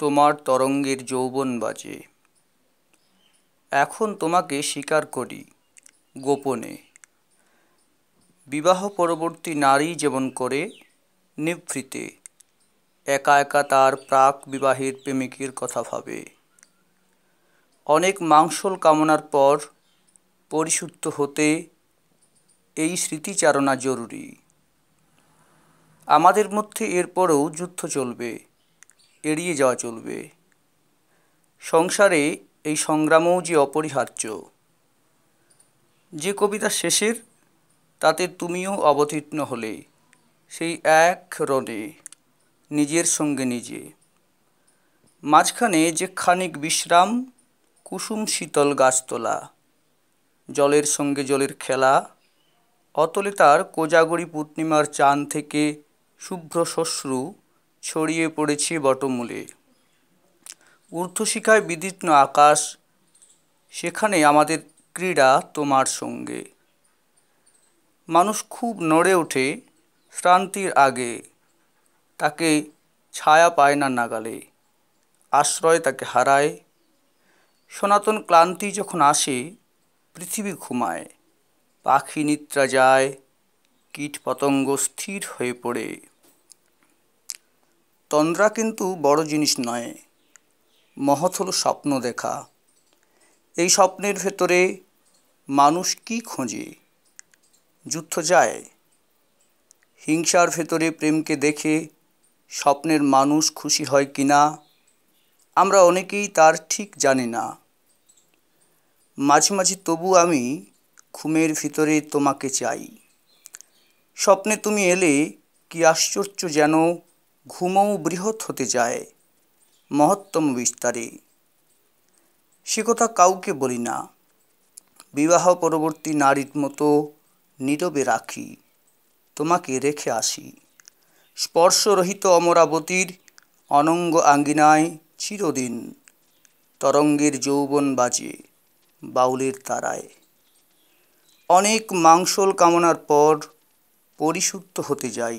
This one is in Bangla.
তোমার তরঙ্গের যৌবন বাজে এখন তোমাকে স্বীকার করি গোপনে বিবাহ পরবর্তী নারী যেমন করে নিভৃতে একা একা তার প্রাক বিবাহের প্রেমিকের কথা ভাবে অনেক মাংসল কামনার পর পরিশুদ্ধ হতে এই স্মৃতিচারণা জরুরি আমাদের মধ্যে এরপরেও যুদ্ধ চলবে এড়িয়ে যাওয়া চলবে সংসারে এই সংগ্রামও যে অপরিহার্য যে কবিতা শেষের তাতে তুমিও অবতীর্ণ হলে সেই এক রণে নিজের সঙ্গে নিজে মাঝখানে যে খানিক বিশ্রাম কুসুম শীতল গাছতলা জলের সঙ্গে জলের খেলা অতলে তার কোজাগরি পূর্ণিমার চান থেকে শুভ্র শ্বশ্রু ছড়িয়ে পড়েছে বটমূলে ঊর্ধ্বশিখায় বিদীর্ণ আকাশ সেখানে আমাদের ক্রীড়া তোমার সঙ্গে মানুষ খুব নড়ে ওঠে শ্রান্তির আগে তাকে ছায়া পায় না নাগালে আশ্রয় তাকে হারায় সনাতন ক্লান্তি যখন আসে পৃথিবী ঘুমায় পাখি নিদ্রা যায় কীট পতঙ্গ স্থির হয়ে পড়ে তন্দ্রা কিন্তু বড় জিনিস নয় মহৎ হলো স্বপ্ন দেখা এই স্বপ্নের ভেতরে মানুষ কি খোঁজে যুদ্ধ যায় হিংসার ভেতরে প্রেমকে দেখে স্বপ্নের মানুষ খুশি হয় কি না আমরা অনেকেই তার ঠিক জানি না মাঝে মাঝে তবু আমি ঘুমের ভিতরে তোমাকে চাই স্বপ্নে তুমি এলে কি আশ্চর্য যেন ঘুমও বৃহৎ হতে যায় মহত্তম বিস্তারে সে কথা কাউকে বলি না বিবাহ পরবর্তী নারীর মতো নীরবে রাখি তোমাকে রেখে আসি স্পর্শরহিত অমরাবতীর অনঙ্গ আঙ্গিনায় চিরদিন তরঙ্গের যৌবন বাজে বাউলের তারায় অনেক মাংসল কামনার পর পরিশুদ্ধ হতে যাই